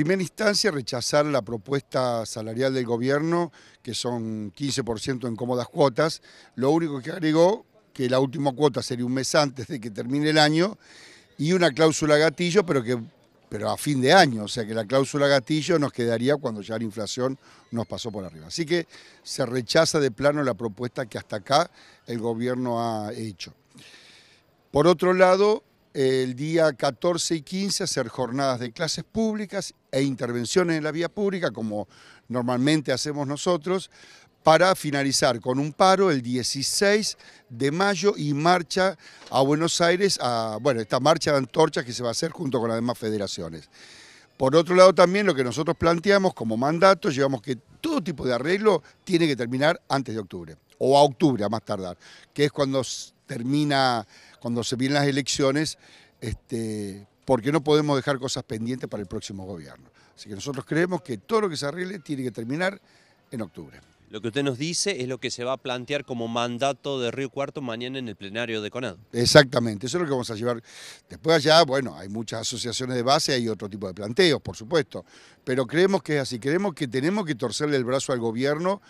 En primera instancia rechazar la propuesta salarial del gobierno, que son 15% en cómodas cuotas. Lo único que agregó, que la última cuota sería un mes antes de que termine el año, y una cláusula gatillo, pero que pero a fin de año, o sea que la cláusula gatillo nos quedaría cuando ya la inflación nos pasó por arriba. Así que se rechaza de plano la propuesta que hasta acá el gobierno ha hecho. Por otro lado, el día 14 y 15 hacer jornadas de clases públicas e intervenciones en la vía pública, como normalmente hacemos nosotros, para finalizar con un paro el 16 de mayo y marcha a Buenos Aires, a, bueno, esta marcha de antorchas que se va a hacer junto con las demás federaciones. Por otro lado también lo que nosotros planteamos como mandato, llevamos que todo tipo de arreglo tiene que terminar antes de octubre, o a octubre a más tardar, que es cuando termina cuando se vienen las elecciones, este, porque no podemos dejar cosas pendientes para el próximo gobierno. Así que nosotros creemos que todo lo que se arregle tiene que terminar en octubre. Lo que usted nos dice es lo que se va a plantear como mandato de Río Cuarto mañana en el plenario de Conad. Exactamente, eso es lo que vamos a llevar. Después allá, bueno, hay muchas asociaciones de base, hay otro tipo de planteos, por supuesto, pero creemos que es así, creemos que tenemos que torcerle el brazo al gobierno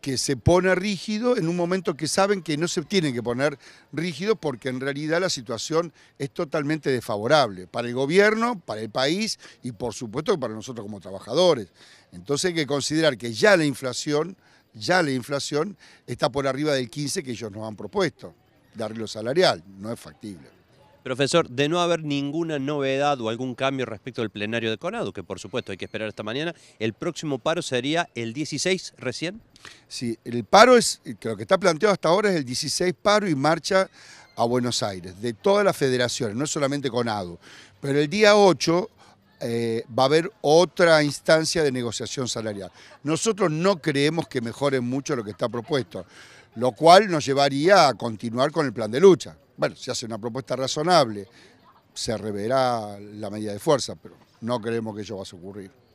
que se pone rígido en un momento que saben que no se tienen que poner rígido porque en realidad la situación es totalmente desfavorable para el gobierno, para el país y por supuesto para nosotros como trabajadores. Entonces hay que considerar que ya la inflación, ya la inflación está por arriba del 15 que ellos nos han propuesto de arreglo salarial, no es factible. Profesor, de no haber ninguna novedad o algún cambio respecto del plenario de Conado, que por supuesto hay que esperar esta mañana, ¿el próximo paro sería el 16 recién? Sí, el paro es, lo que está planteado hasta ahora es el 16 paro y marcha a Buenos Aires, de todas las federaciones, no solamente Conado. Pero el día 8 eh, va a haber otra instancia de negociación salarial. Nosotros no creemos que mejore mucho lo que está propuesto, lo cual nos llevaría a continuar con el plan de lucha bueno, si hace una propuesta razonable, se reverá la medida de fuerza, pero no creemos que ello va a ocurrir.